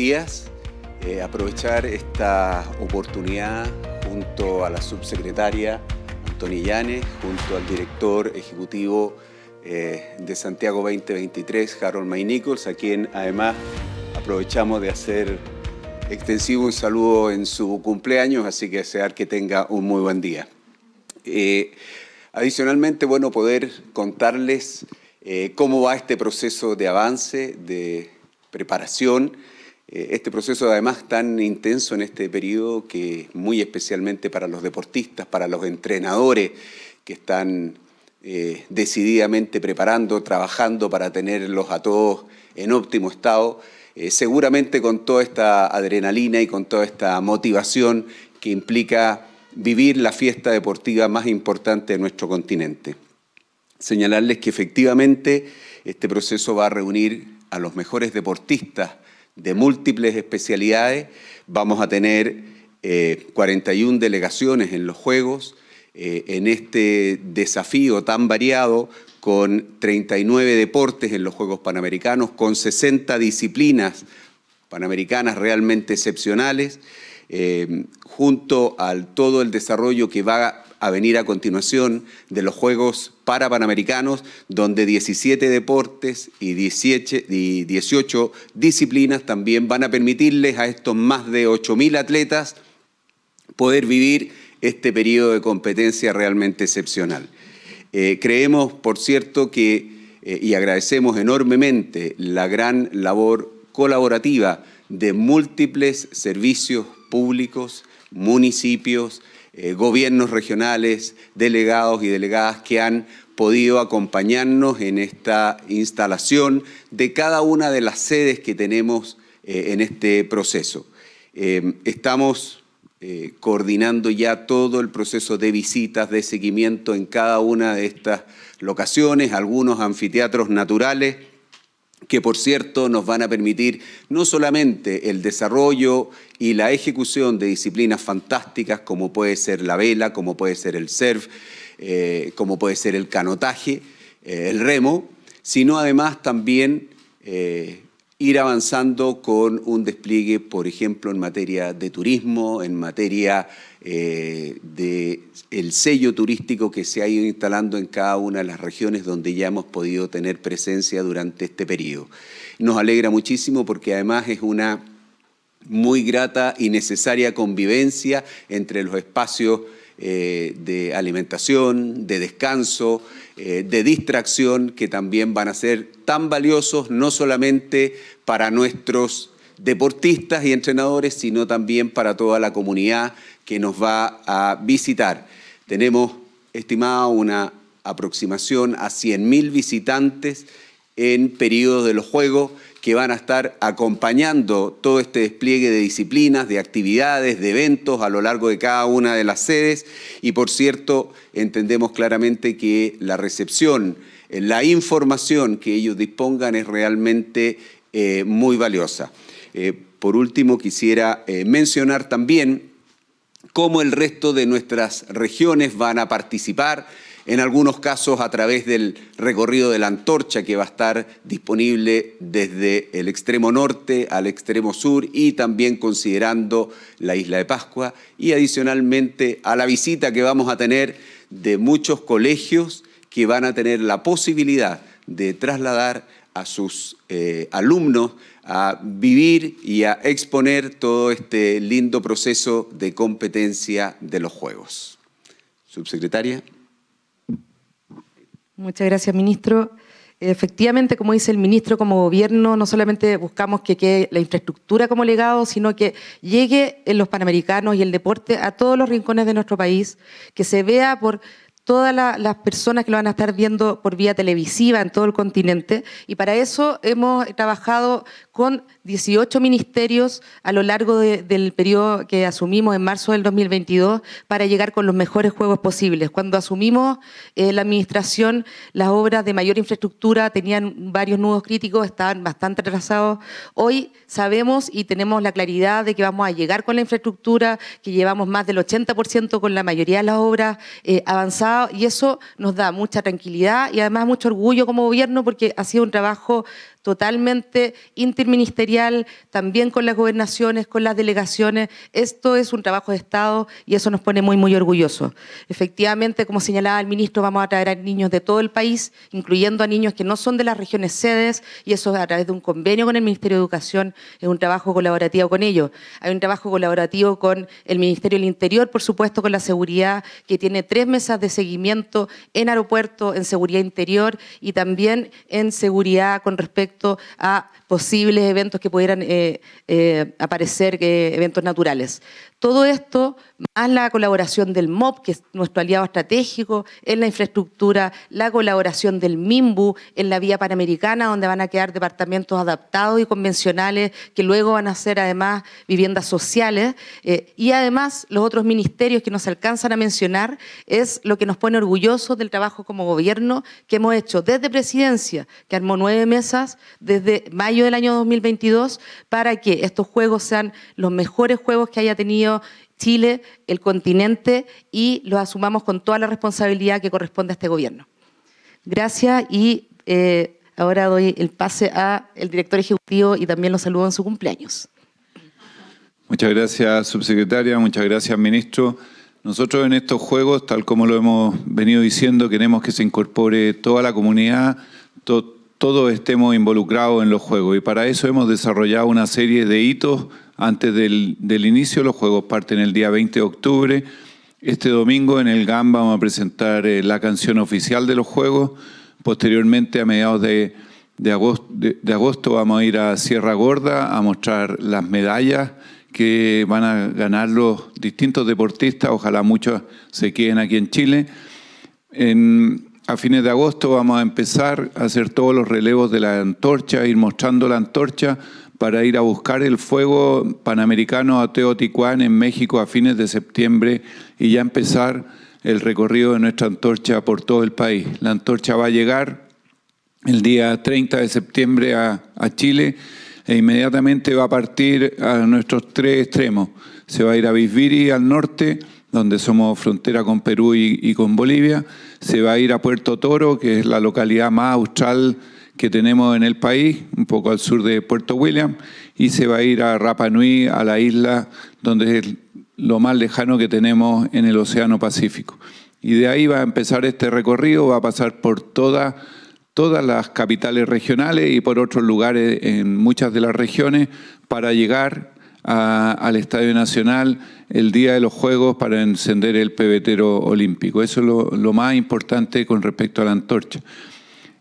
días, eh, aprovechar esta oportunidad junto a la subsecretaria Antoni Llanes, junto al director ejecutivo eh, de Santiago 2023, Harold May a quien además aprovechamos de hacer extensivo un saludo en su cumpleaños, así que desear que tenga un muy buen día. Eh, adicionalmente, bueno, poder contarles cómo va este proceso de avance, de preparación eh, este proceso además tan intenso en este periodo que muy especialmente para los deportistas, para los entrenadores que están eh, decididamente preparando, trabajando para tenerlos a todos en óptimo estado, eh, seguramente con toda esta adrenalina y con toda esta motivación que implica vivir la fiesta deportiva más importante de nuestro continente. Señalarles que efectivamente este proceso va a reunir a los mejores deportistas, de múltiples especialidades. Vamos a tener 41 eh, delegaciones en los Juegos, eh, en este desafío tan variado con 39 deportes en los Juegos Panamericanos, con 60 disciplinas panamericanas realmente excepcionales, eh, junto al todo el desarrollo que va a venir a continuación de los Juegos Parapanamericanos, donde 17 deportes y 18, disciplinas también van a permitirles a estos más de 8.000 atletas poder vivir este periodo de competencia realmente excepcional. Eh, creemos, por cierto, que, eh, y agradecemos enormemente la gran labor colaborativa de múltiples servicios públicos, municipios, eh, gobiernos regionales, delegados y delegadas que han podido acompañarnos en esta instalación de cada una de las sedes que tenemos eh, en este proceso. Em, estamos eh, coordinando ya todo el proceso de visitas, de seguimiento en cada una de estas locaciones, algunos anfiteatros naturales, que por cierto nos van a permitir no solamente el desarrollo y la ejecución de disciplinas fantásticas como puede ser la vela, como puede ser el surf, eh, como puede ser el canotaje, eh, el remo, sino además también eh, ir avanzando con un despliegue, por ejemplo, en materia de turismo, en materia eh, del sello turístico que se ha ido instalando en cada una de las regiones donde ya hemos podido tener presencia durante este periodo. Nos alegra muchísimo porque además es una muy grata y necesaria convivencia entre los espacios eh, de alimentación, de descanso, eh, de distracción, que también van a ser tan valiosos no solamente para nuestros deportistas y entrenadores, sino también para toda la comunidad que nos va a visitar. Tenemos estimada una aproximación a 100.000 visitantes en periodos de los Juegos que van a estar acompañando todo este despliegue de disciplinas, de actividades, de eventos a lo largo de cada una de las sedes. Y por cierto, entendemos claramente que la recepción, la información que ellos dispongan es realmente eh, muy valiosa. Eh, por último, quisiera eh, mencionar también cómo el resto de nuestras regiones van a participar, en algunos casos a través del recorrido de la antorcha que va a estar disponible desde el extremo norte al extremo sur y también considerando la isla de Pascua y adicionalmente a la visita que vamos a tener de muchos colegios que van a tener la posibilidad de trasladar a sus eh, alumnos a vivir y a exponer todo este lindo proceso de competencia de los Juegos. Subsecretaria. Muchas gracias, ministro. Efectivamente, como dice el ministro, como gobierno no solamente buscamos que quede la infraestructura como legado, sino que llegue en los panamericanos y el deporte a todos los rincones de nuestro país, que se vea por todas las personas que lo van a estar viendo por vía televisiva en todo el continente. Y para eso hemos trabajado con 18 ministerios a lo largo del periodo que asumimos en marzo del 2022 para llegar con los mejores juegos posibles. Cuando asumimos eh, la administración, las obras de mayor infraestructura tenían varios nudos críticos, estaban bastante atrasados. Hoy sabemos y tenemos la claridad de que vamos a llegar con la infraestructura, que llevamos más del 80% con la mayoría de las obras eh, avanzadas y eso nos da mucha tranquilidad y además mucho orgullo como gobierno porque ha sido un trabajo totalmente interministerial, también con las gobernaciones, con las delegaciones. Esto es un trabajo de Estado y eso nos pone muy, muy orgullosos. Efectivamente, como señalaba el ministro, vamos a traer a niños de todo el país, incluyendo a niños que no son de las regiones sedes, y eso a través de un convenio con el Ministerio de Educación, es un trabajo colaborativo con ellos. Hay un trabajo colaborativo con el Ministerio del Interior, por supuesto, con la seguridad, que tiene tres mesas de seguimiento en aeropuerto, en seguridad interior y también en seguridad con respecto a posibles eventos que pudieran eh, eh, aparecer, eventos naturales. Todo esto, más la colaboración del MOB, que es nuestro aliado estratégico, en la infraestructura, la colaboración del MIMBU, en la vía panamericana, donde van a quedar departamentos adaptados y convencionales, que luego van a ser además viviendas sociales. Eh, y además, los otros ministerios que nos alcanzan a mencionar es lo que nos pone orgullosos del trabajo como gobierno que hemos hecho desde presidencia, que armó nueve mesas, desde mayo del año 2022 para que estos juegos sean los mejores juegos que haya tenido Chile, el continente, y los asumamos con toda la responsabilidad que corresponde a este gobierno. Gracias y eh, ahora doy el pase al director ejecutivo y también los saludo en su cumpleaños. Muchas gracias, subsecretaria. Muchas gracias, ministro. Nosotros en estos juegos, tal como lo hemos venido diciendo, queremos que se incorpore toda la comunidad, todos estemos involucrados en los juegos y para eso hemos desarrollado una serie de hitos antes del, inicio. Los juegos parten el día 20 de octubre. Este domingo en el GAM vamos a presentar eh, la canción oficial de los juegos. Posteriormente, a mediados de, agosto, vamos a ir a Sierra Gorda a mostrar las medallas que van a ganar los distintos deportistas. Ojalá muchos se queden aquí en Chile a fines de agosto vamos a empezar a hacer todos los relevos de la antorcha, ir mostrando la antorcha para ir a buscar el fuego panamericano a Teotihuacán en México a fines de septiembre y ya empezar el recorrido de nuestra antorcha por todo el país. La antorcha va a llegar el día 30 de septiembre a, Chile e inmediatamente va a partir a nuestros tres extremos. Se va a ir a Bisbiri al norte, donde somos frontera con Perú y con Bolivia, se va a ir a Puerto Toro, que es la localidad más austral que tenemos en el país, un poco al sur de Puerto William, y se va a ir a Rapa Nui, a la isla donde es lo más lejano que tenemos en el Océano Pacífico. Y de ahí va a empezar este recorrido, va a pasar por todas las capitales regionales y por otros lugares en muchas de las regiones para llegar al Estadio Nacional el día de los Juegos para encender el pebetero olímpico. Eso es lo, más importante con respecto a la antorcha.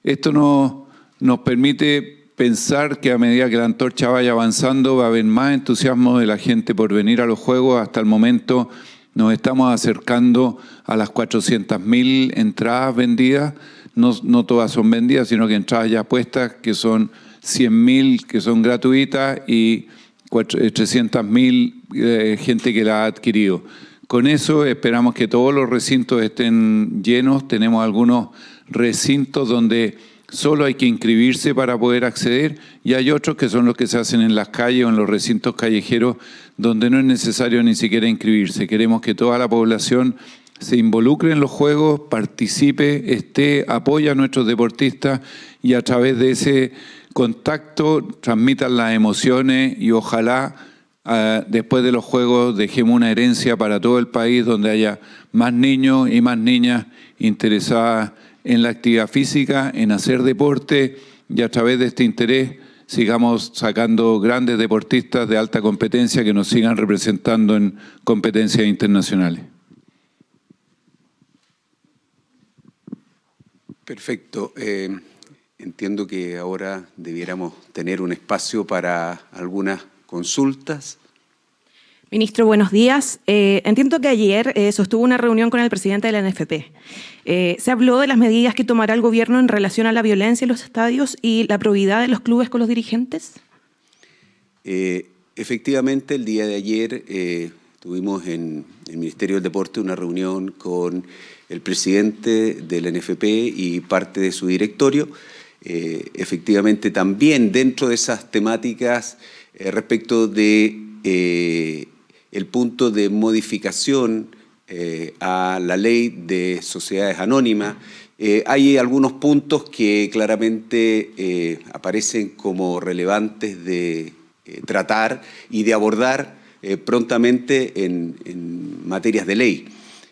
Esto nos, nos permite pensar que a medida que la antorcha vaya avanzando va a haber más entusiasmo de la gente por venir a los Juegos. Hasta el momento nos estamos acercando a las 400.000 entradas vendidas. No, no, todas son vendidas, sino que entradas ya puestas, que son 100.000, que son gratuitas y 300.000 eh, eh, gente que la ha adquirido. Con eso esperamos que todos los recintos estén llenos. Tenemos algunos recintos donde solo hay que inscribirse para poder acceder y hay otros que son los que se hacen en las calles o en los recintos callejeros donde no es necesario ni siquiera inscribirse. Queremos que toda la población se involucre en los juegos, participe, esté, apoya a nuestros deportistas y a través de ese contacto, transmitan las emociones y ojalá ah, después de los Juegos dejemos una herencia para todo el país donde haya más niños y más niñas interesadas en la actividad física, en hacer deporte y a través de este interés sigamos sacando grandes deportistas de alta competencia que nos sigan representando en competencias internacionales. Perfecto. Eh, Entiendo que ahora debiéramos tener un espacio para algunas consultas. Ministro, buenos días. Eh, entiendo que ayer eh, sostuvo una reunión con el presidente de la NFP. Eh, se habló de las medidas que tomará el gobierno en relación a la violencia en los estadios y la probidad de los clubes con los dirigentes. efectivamente, el día de ayer tuvimos en el Ministerio del Deporte una reunión con el presidente de NFP y parte de su directorio eh, efectivamente también dentro de esas temáticas eh, respecto de eh, el punto de modificación a la ley de sociedades anónimas. hay algunos puntos que claramente aparecen como relevantes de tratar y de abordar prontamente en, en, materias de ley.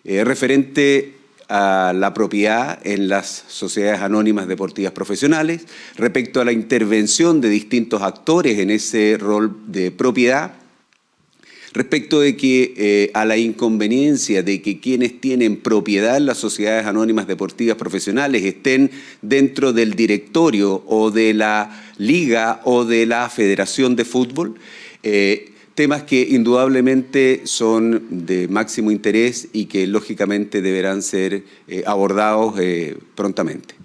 referente a la propiedad en las sociedades anónimas deportivas profesionales, respecto a la intervención de distintos actores en ese rol de propiedad, respecto de que eh, a la inconveniencia de que quienes tienen propiedad en las sociedades anónimas deportivas profesionales estén dentro del directorio o de la liga o de la federación de fútbol. Eh, temas que indudablemente son de máximo interés y que lógicamente deberán ser eh, abordados eh, prontamente.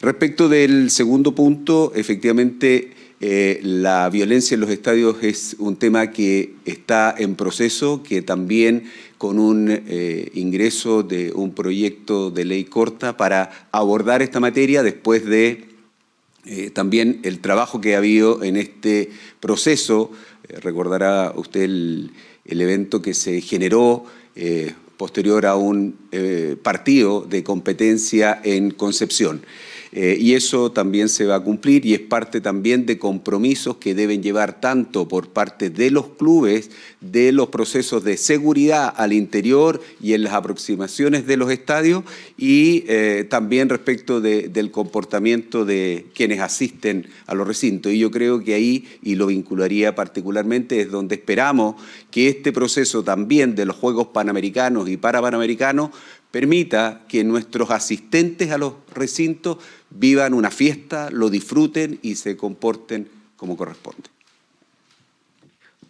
Respecto del segundo punto, efectivamente eh, la violencia en los estadios es un tema que está en proceso, que también con un ingreso de un proyecto de ley corta para abordar esta materia después de eh, también el trabajo que ha habido en este proceso. Eh, recordará usted el, evento que se generó eh, posterior a un partido de competencia en Concepción. Eh, y eso también se va a cumplir y es parte también de compromisos que deben llevar tanto por parte de los clubes, de los procesos de seguridad al interior y en las aproximaciones de los estadios y eh, también respecto del comportamiento de quienes asisten a los recintos. Y yo creo que ahí, y lo vincularía particularmente, es donde esperamos que este proceso también de los Juegos Panamericanos y Parapanamericanos permita que nuestros asistentes a los recintos vivan una fiesta, lo disfruten y se comporten como corresponde.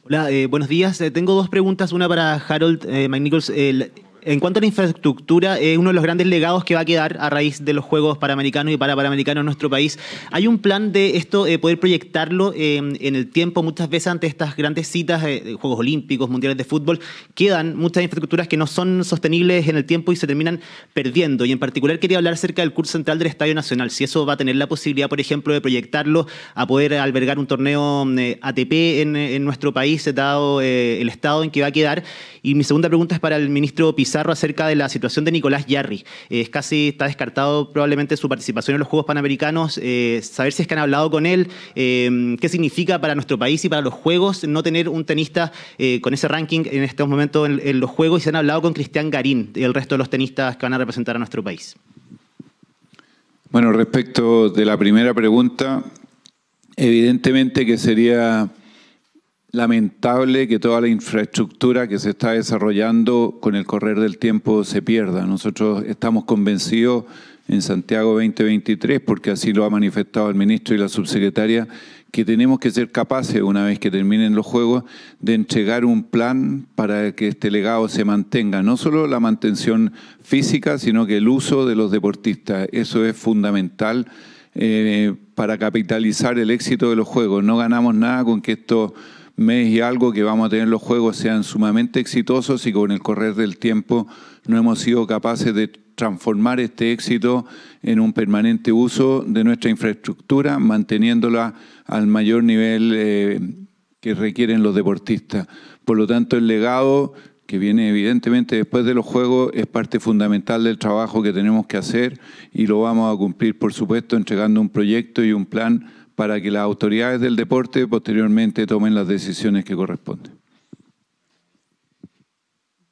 Hola, eh, buenos días. Eh, tengo dos preguntas, una para Harold eh, McNichols. El, en cuanto a la infraestructura, es uno de los grandes legados que va a quedar a raíz de los Juegos Panamericanos y para Panamericanos en nuestro país, ¿hay un plan de esto, eh, poder proyectarlo eh, en el tiempo? Muchas veces ante estas grandes citas, eh, Juegos Olímpicos, Mundiales de Fútbol, quedan muchas infraestructuras que no son sostenibles en el tiempo y se terminan perdiendo. Y en particular quería hablar acerca del curso central del Estadio Nacional, si eso va a tener la posibilidad, por ejemplo, de proyectarlo a poder albergar un torneo mm, ATP en, en, nuestro país, dado el estado en que va a quedar. Y mi segunda pregunta es para el ministro Pizarro acerca de la situación de Nicolás Yarri. Eh, es casi, está descartado probablemente su participación en los Juegos Panamericanos. Eh, saber si es que han hablado con él, eh, qué significa para nuestro país y para los Juegos no tener un tenista con ese ranking en estos momentos en, los Juegos. Y se han hablado con Cristian Garín y el resto de los tenistas que van a representar a nuestro país. Bueno, respecto de la primera pregunta, evidentemente que sería lamentable que toda la infraestructura que se está desarrollando con el correr del tiempo se pierda. Nosotros estamos convencidos en Santiago 2023, porque así lo ha manifestado el ministro y la subsecretaria, que tenemos que ser capaces, una vez que terminen los Juegos, de entregar un plan para que este legado se mantenga. No solo la mantención física, sino que el uso de los deportistas. Eso es fundamental eh, para capitalizar el éxito de los Juegos. No ganamos nada con que esto mes y algo que vamos a tener los juegos sean sumamente exitosos y con el correr del tiempo no hemos sido capaces de transformar este éxito en un permanente uso de nuestra infraestructura, manteniéndola al mayor nivel eh, que requieren los deportistas. Por lo tanto, el legado que viene evidentemente después de los Juegos es parte fundamental del trabajo que tenemos que hacer y lo vamos a cumplir, por supuesto, entregando un proyecto y un plan para que las autoridades del deporte posteriormente tomen las decisiones que corresponden.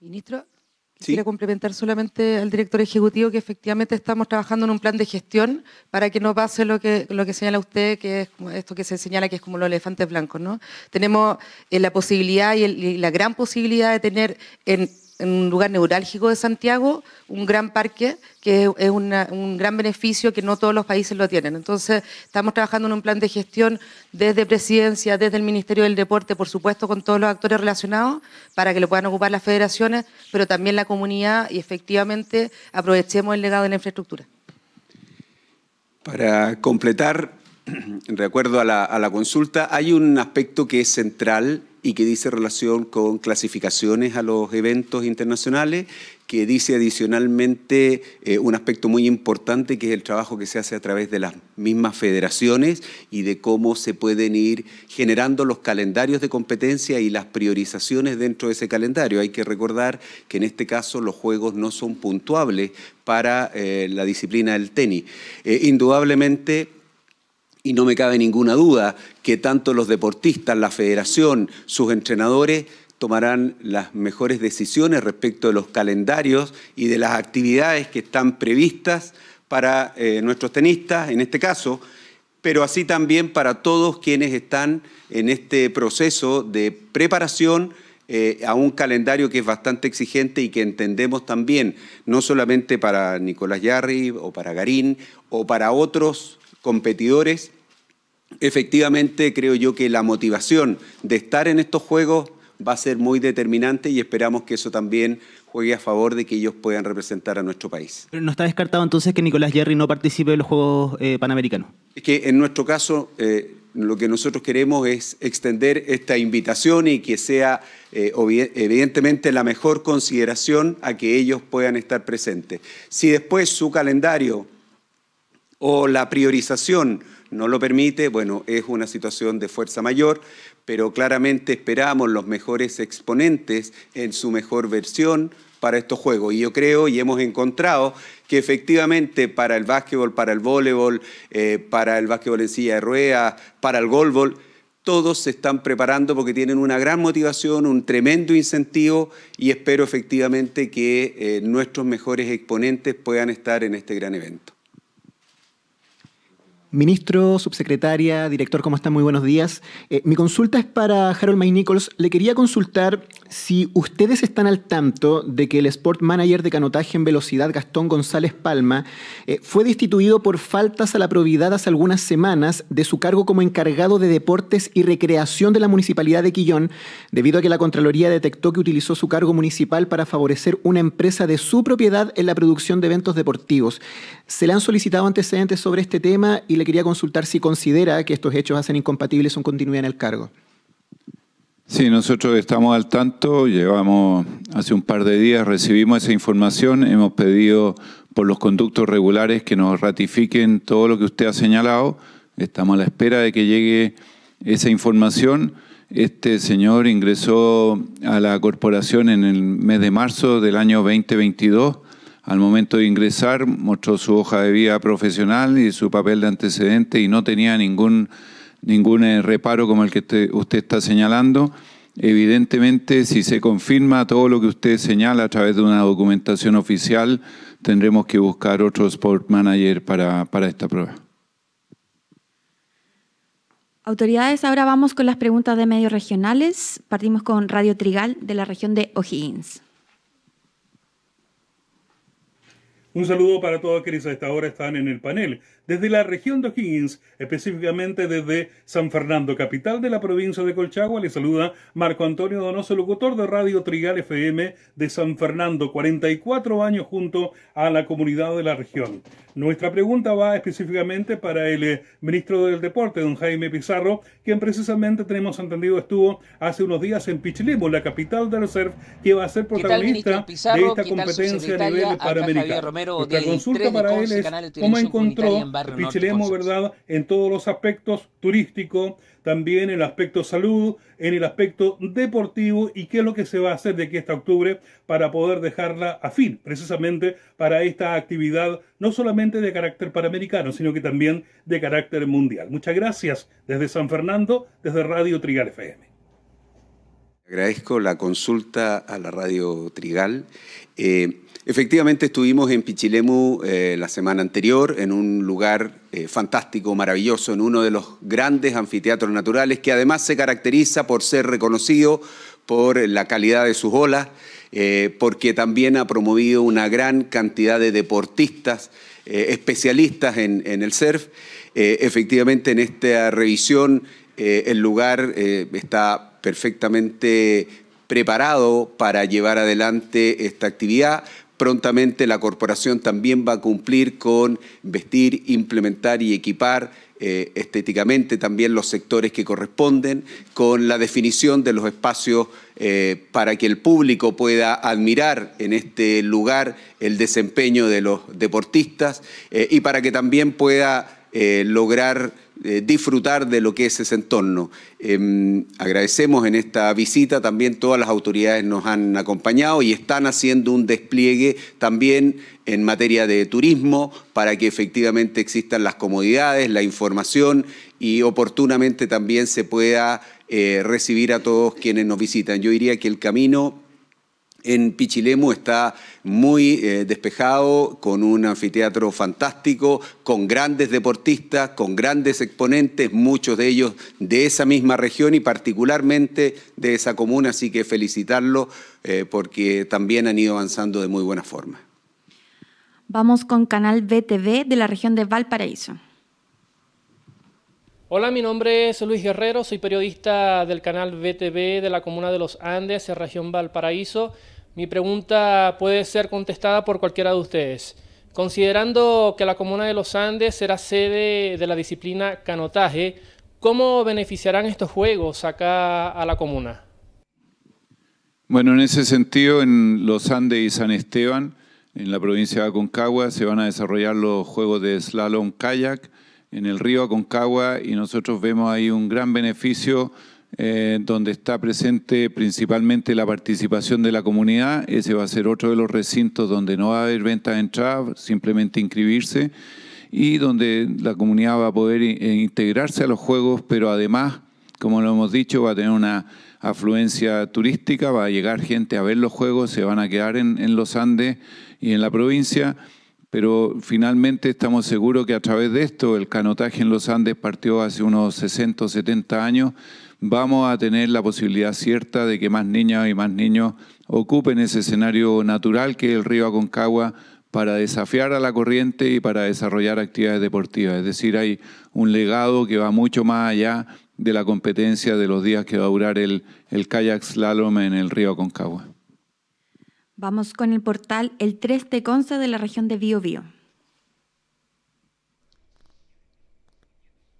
Ministro, Quisiera complementar solamente al director ejecutivo que efectivamente estamos trabajando en un plan de gestión para que no pase lo que, lo que señala usted, que es esto que se señala que es como los elefantes blancos. ¿no? Tenemos eh, la posibilidad y, y, la gran posibilidad de tener en en un lugar neurálgico de Santiago, un gran parque, que es un gran beneficio que no todos los países lo tienen. Entonces, estamos trabajando en un plan de gestión desde Presidencia, desde el Ministerio del Deporte, por supuesto, con todos los actores relacionados, para que lo puedan ocupar las federaciones, pero también la comunidad y efectivamente aprovechemos el legado de la infraestructura. Para completar, recuerdo a la, a la consulta, hay un aspecto que es central y que dice relación con clasificaciones a los eventos internacionales, que dice adicionalmente eh, un aspecto muy importante que es el trabajo que se hace a través de las mismas federaciones y de cómo se pueden ir generando los calendarios de competencia y las priorizaciones dentro de ese calendario. Hay que recordar que en este caso los juegos no son puntuables para eh, la disciplina del tenis. Eh, indudablemente y no me cabe ninguna duda que tanto los deportistas, la federación, sus entrenadores tomarán las mejores decisiones respecto de los calendarios y de las actividades que están previstas para eh, nuestros tenistas, en este caso, pero así también para todos quienes están en este proceso de preparación eh, a un calendario que es bastante exigente y que entendemos también, no solamente para Nicolás Yarri o para Garín o para otros competidores, efectivamente creo yo que la motivación de estar en estos Juegos va a ser muy determinante y esperamos que eso también juegue a favor de que ellos puedan representar a nuestro país. no está descartado entonces que Nicolás Jerry no participe en los Juegos eh, Panamericanos. Es que en nuestro caso eh, lo que nosotros queremos es extender esta invitación y que sea eh, evidentemente la mejor consideración a que ellos puedan estar presentes. Si después su calendario o la priorización no lo permite, bueno, es una situación de fuerza mayor, pero claramente esperamos los mejores exponentes en su mejor versión para estos juegos. Y yo creo y hemos encontrado que efectivamente para el básquetbol, para el voleibol, eh, para el básquetbol en silla de ruedas, para el golbol, todos se están preparando porque tienen una gran motivación, un tremendo incentivo y espero efectivamente que eh, nuestros mejores exponentes puedan estar en este gran evento. Ministro, subsecretaria, director, ¿cómo están? Muy buenos días. Eh, mi consulta es para Harold May Le quería consultar si ustedes están al tanto de que el Sport Manager de canotaje en velocidad Gastón González Palma eh, fue destituido por faltas a la probidad hace algunas semanas de su cargo como encargado de deportes y recreación de la Municipalidad de Quillón, debido a que la Contraloría detectó que utilizó su cargo municipal para favorecer una empresa de su propiedad en la producción de eventos deportivos. Se le han solicitado antecedentes sobre este tema y le quería consultar si considera que estos hechos hacen incompatibles su continuidad en el cargo. Sí, nosotros estamos al tanto, llevamos hace un par de días, recibimos esa información, hemos pedido por los conductos regulares que nos ratifiquen todo lo que usted ha señalado, estamos a la espera de que llegue esa información. Este señor ingresó a la corporación en el mes de marzo del año 2022 al momento de ingresar mostró su hoja de vida profesional y su papel de antecedente y no tenía ningún, ningún eh, reparo como el que usted está señalando. Evidentemente, si se confirma todo lo que usted señala a través de una documentación oficial, tendremos que buscar otro sport manager para, para esta prueba. Autoridades, ahora vamos con las preguntas de medios regionales. Partimos con Radio Trigal de la región de O'Higgins. Un saludo para todos quienes a esta hora están en el panel. Desde la región de O'Higgins, específicamente desde San Fernando, capital de la provincia de Colchagua, le saluda Marco Antonio Donoso, locutor de Radio Trigal FM de San Fernando, 44 años junto a la comunidad de la región. Nuestra pregunta va específicamente para el eh, ministro del Deporte, don Jaime Pizarro, quien precisamente tenemos entendido estuvo hace unos días en Pichilemu, la capital del surf, que va a ser protagonista de esta competencia a nivel panamericano. La consulta para él es cómo encontró ¿verdad?, en todos los aspectos turísticos, también en el aspecto salud, en el aspecto deportivo y qué es lo que se va a hacer de aquí hasta octubre para poder dejarla a fin, precisamente para esta actividad no solamente de carácter panamericano, sino que también de carácter mundial. Muchas gracias desde San Fernando, desde Radio Trigal FM. Agradezco la consulta a la radio Trigal. Eh, efectivamente estuvimos en Pichilemu eh, la semana anterior, en un lugar eh, fantástico, maravilloso, en uno de los grandes anfiteatros naturales que además se caracteriza por ser reconocido por la calidad de sus olas, porque también ha promovido una gran cantidad de deportistas especialistas en, el surf. efectivamente en esta revisión el lugar está perfectamente preparado para llevar adelante esta actividad. Prontamente la corporación también va a cumplir con vestir, implementar y equipar eh, estéticamente también los sectores que corresponden, con la definición de los espacios eh, para que el público pueda admirar en este lugar el desempeño de los deportistas eh, y para que también pueda lograr eh, disfrutar de lo que es ese entorno. Em, agradecemos en esta visita también todas las autoridades nos han acompañado y están haciendo un despliegue también en materia de turismo para que efectivamente existan las comodidades, la información y oportunamente también se pueda eh, recibir a todos quienes nos visitan. Yo diría que el camino en Pichilemu está muy eh, despejado, con un anfiteatro fantástico, con grandes deportistas, con grandes exponentes, muchos de ellos de esa misma región y particularmente de esa comuna, así que felicitarlo eh, porque también han ido avanzando de muy buena forma. Vamos con Canal BTV de la región de Valparaíso. Hola, mi nombre es Luis Guerrero, soy periodista del canal BTV de la Comuna de los Andes, en región Valparaíso. Mi pregunta puede ser contestada por cualquiera de ustedes. Considerando que la Comuna de los Andes será sede de la disciplina canotaje, ¿cómo beneficiarán estos juegos acá a la comuna? Bueno, en ese sentido, en los Andes y San Esteban, en la provincia de Aconcagua, se van a desarrollar los juegos de slalom kayak, en el río Aconcagua y nosotros vemos ahí un gran beneficio eh, donde está presente principalmente la participación de la comunidad. Ese va a ser otro de los recintos donde no va a haber ventas de entrada, simplemente inscribirse y donde la comunidad va a poder eh, integrarse a los juegos, pero además, como lo hemos dicho, va a tener una afluencia turística, va a llegar gente a ver los juegos, se van a quedar en los Andes y en la provincia pero finalmente estamos seguros que a través de esto, el canotaje en los Andes partió hace unos 60 o 70 años, vamos a tener la posibilidad cierta de que más niñas y más niños ocupen ese escenario natural que es el río Aconcagua para desafiar a la corriente y para desarrollar actividades deportivas. Es decir, hay un legado que va mucho más allá de la competencia de los días que va a durar el, el kayak slalom en el río Aconcagua. Vamos con el portal El 3 de Conce de la región de Biobío.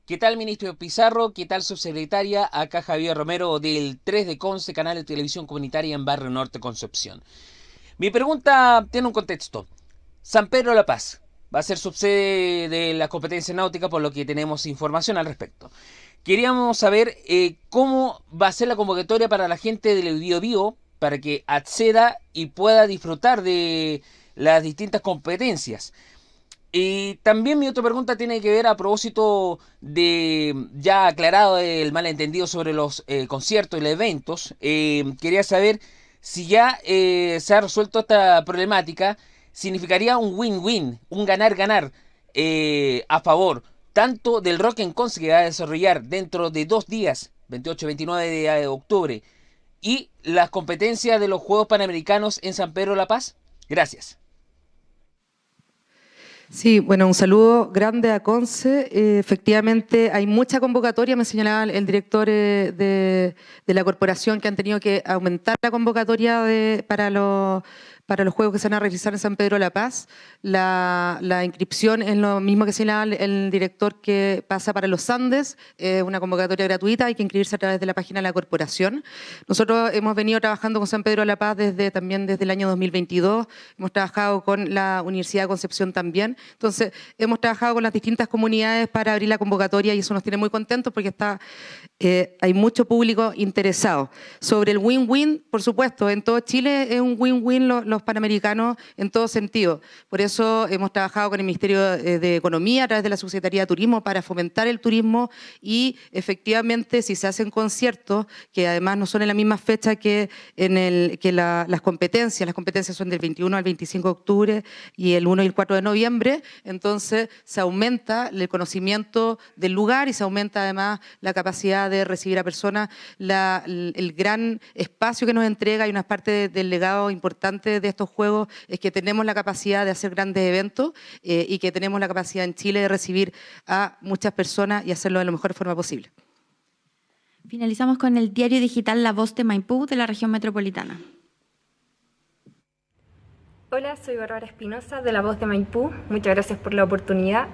¿Qué tal, ministro Pizarro? ¿Qué tal, subsecretaria? Acá Javier Romero del 3 de Conce, canal de televisión comunitaria en Barrio Norte, Concepción. Mi pregunta tiene un contexto. San Pedro de la Paz va a ser subsede de la competencia náutica, por lo que tenemos información al respecto. Queríamos saber eh, cómo va a ser la convocatoria para la gente del Bio Bio para que acceda y pueda disfrutar de las distintas competencias. Y también mi otra pregunta tiene que ver a propósito de ya aclarado el malentendido sobre los eh, conciertos y los eventos. Eh, quería saber si ya eh, se ha resuelto esta problemática. Significaría un win-win, un ganar-ganar a favor tanto del Rock en Conce, que va a desarrollar dentro de dos días, 28 29 de octubre, y las competencias de los Juegos Panamericanos en San Pedro La Paz. Gracias. Sí, bueno, un saludo grande a Conce. Eh, efectivamente, hay mucha convocatoria, me señalaba el director eh, de, de, la corporación, que han tenido que aumentar la convocatoria de, para los para los juegos que se van a realizar en San Pedro La Paz. La, inscripción es lo mismo que señala el director que pasa para los Andes, es eh, una convocatoria gratuita, hay que inscribirse a través de la página de la corporación. Nosotros hemos venido trabajando con San Pedro La Paz desde, también desde el año 2022, hemos trabajado con la Universidad de Concepción también, entonces hemos trabajado con las distintas comunidades para abrir la convocatoria y eso nos tiene muy contentos porque está, eh, hay mucho público interesado. Sobre el win-win, por supuesto, en todo Chile es un win-win lo los panamericanos en todo sentido. Por eso hemos trabajado con el Ministerio eh, de Economía a través de la Subsecretaría de Turismo para fomentar el turismo y efectivamente si se hacen conciertos, que además no son en la misma fecha que, en el, que las competencias, las competencias son del 21 al 25 de octubre y el 1 y el 4 de noviembre, entonces se aumenta el conocimiento del lugar y se aumenta además la capacidad de recibir a personas, el gran espacio que nos entrega y unas parte del legado importante de estos Juegos es que tenemos la capacidad de hacer grandes eventos eh, y que tenemos la capacidad en Chile de recibir a muchas personas y hacerlo de la mejor forma posible. Finalizamos con el diario digital La Voz de Maipú de la región metropolitana. Hola, soy Bárbara Espinosa de La Voz de Maipú. Muchas gracias por la oportunidad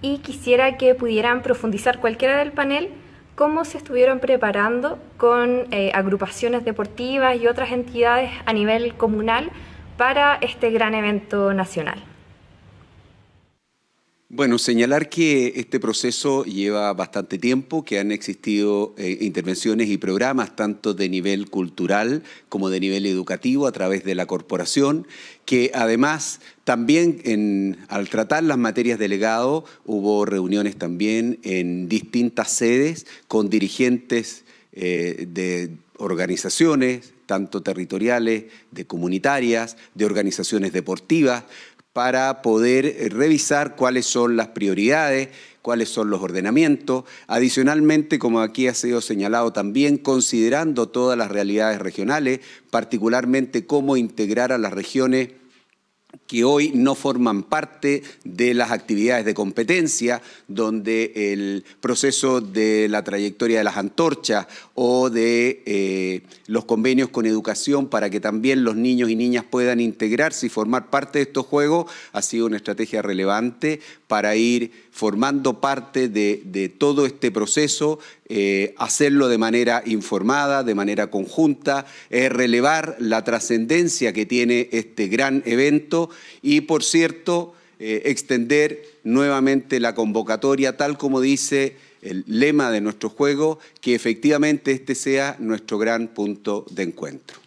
y quisiera que pudieran profundizar cualquiera del panel cómo se estuvieron preparando con eh, agrupaciones deportivas y otras entidades a nivel comunal para este gran evento nacional. Bueno, señalar que este proceso lleva bastante tiempo, que han existido eh, intervenciones y programas tanto de nivel cultural como de nivel educativo a través de la corporación, que además también al tratar las materias de legado hubo reuniones también en distintas sedes con dirigentes eh, de organizaciones, tanto territoriales, de comunitarias, de organizaciones deportivas, para poder eh, revisar cuáles son las prioridades, cuáles son los ordenamientos. Adicionalmente, como aquí ha sido señalado también, considerando todas las realidades regionales, particularmente cómo integrar a las regiones que hoy no forman parte de las actividades de competencia, donde el proceso de la trayectoria de las antorchas o de eh, los convenios con educación para que también los niños y niñas puedan integrarse y formar parte de estos juegos, ha sido una estrategia relevante para ir formando parte de, todo este proceso, eh, hacerlo de manera informada, de manera conjunta, relevar la trascendencia que tiene este gran evento y, por cierto, eh, extender nuevamente la convocatoria, tal como dice el lema de nuestro juego, que efectivamente este sea nuestro gran punto de encuentro.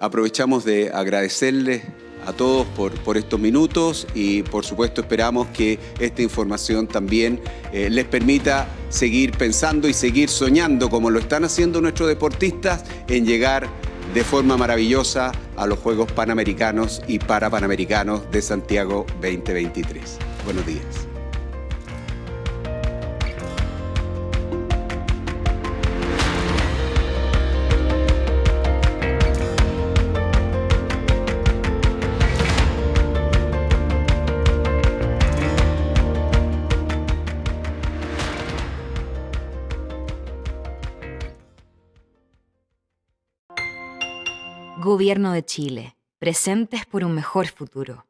Aprovechamos de agradecerles a todos por, por estos minutos y por supuesto esperamos que esta información también eh, les permita seguir pensando y seguir soñando como lo están haciendo nuestros deportistas en llegar de forma maravillosa a los Juegos Panamericanos y Parapanamericanos de Santiago 2023. Buenos días. Gobierno de Chile, presentes por un mejor futuro.